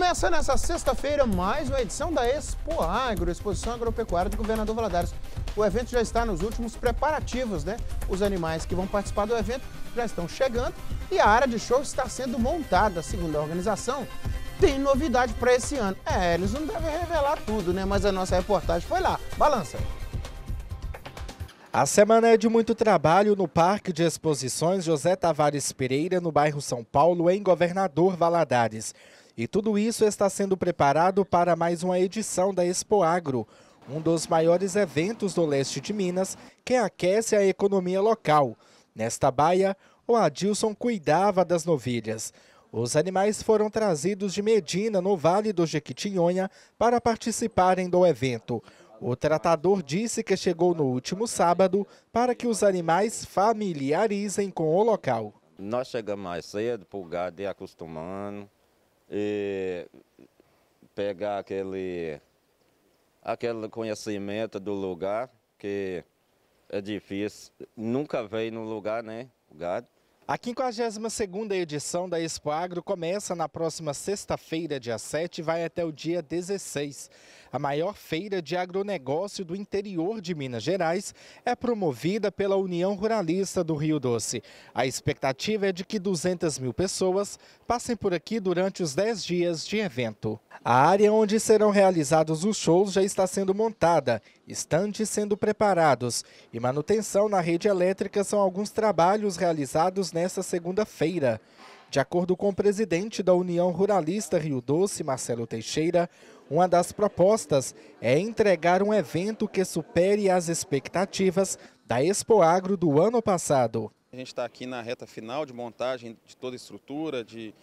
Começa nessa sexta-feira mais uma edição da Expo Agro, Exposição Agropecuária do Governador Valadares. O evento já está nos últimos preparativos, né? Os animais que vão participar do evento já estão chegando e a área de show está sendo montada, segundo a organização. Tem novidade para esse ano. É, eles não devem revelar tudo, né? Mas a nossa reportagem foi lá. Balança. A semana é de muito trabalho no Parque de Exposições José Tavares Pereira, no bairro São Paulo, em Governador Valadares. E tudo isso está sendo preparado para mais uma edição da Expo Agro, um dos maiores eventos do leste de Minas que aquece a economia local. Nesta baia, o Adilson cuidava das novilhas. Os animais foram trazidos de Medina, no Vale do Jequitinhonha, para participarem do evento. O tratador disse que chegou no último sábado para que os animais familiarizem com o local. Nós chegamos mais cedo para o acostumando, e pegar aquele, aquele conhecimento do lugar, que é difícil. Nunca veio no lugar, né? gado. A 52ª edição da Expo Agro começa na próxima sexta-feira, dia 7, e vai até o dia 16. A maior feira de agronegócio do interior de Minas Gerais é promovida pela União Ruralista do Rio Doce. A expectativa é de que 200 mil pessoas passem por aqui durante os 10 dias de evento. A área onde serão realizados os shows já está sendo montada, estantes sendo preparados e manutenção na rede elétrica são alguns trabalhos realizados nesta segunda-feira. De acordo com o presidente da União Ruralista Rio Doce, Marcelo Teixeira, uma das propostas é entregar um evento que supere as expectativas da Expo Agro do ano passado. A gente está aqui na reta final de montagem de toda a estrutura, de,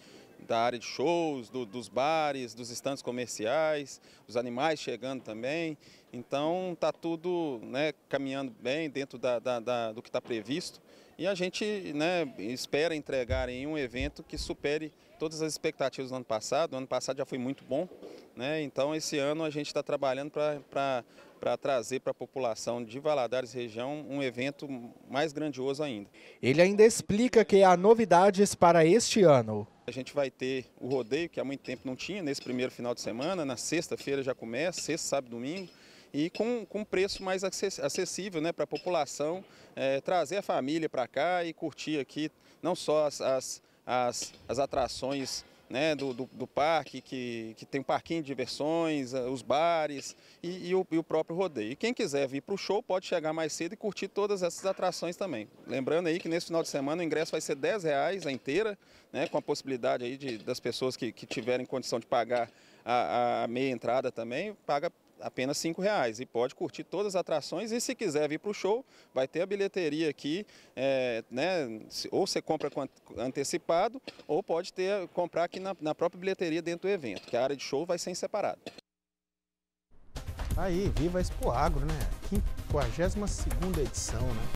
da área de shows, do, dos bares, dos estandes comerciais, os animais chegando também. Então está tudo né, caminhando bem dentro da, da, da, do que está previsto. E a gente né, espera entregar em um evento que supere todas as expectativas do ano passado. O ano passado já foi muito bom. Né? Então esse ano a gente está trabalhando para trazer para a população de Valadares região um evento mais grandioso ainda. Ele ainda explica que há novidades para este ano. A gente vai ter o rodeio, que há muito tempo não tinha, nesse primeiro final de semana, na sexta-feira já começa, sexta, sábado, domingo, e com, com preço mais acessível né, para a população, é, trazer a família para cá e curtir aqui não só as, as, as, as atrações né, do, do, do, parque, que, que tem um parquinho de diversões, eh, os bares e, e, o, e o, próprio rodeio. E quem quiser vir para o show pode chegar mais cedo e curtir todas essas atrações também. Lembrando aí que nesse final de semana o ingresso vai ser R$ reais a inteira, né, com a possibilidade aí de, das pessoas que, que tiverem condição de pagar a, a meia entrada também, paga apenas R$ reais e pode curtir todas as atrações e se quiser vir para o show, vai ter a bilheteria aqui, é, né, ou você compra antecipado ou pode ter comprar aqui na, na própria bilheteria dentro do evento, que a área de show vai ser separada. Tá aí, viva Expo Agro, né? 42 ª edição, né?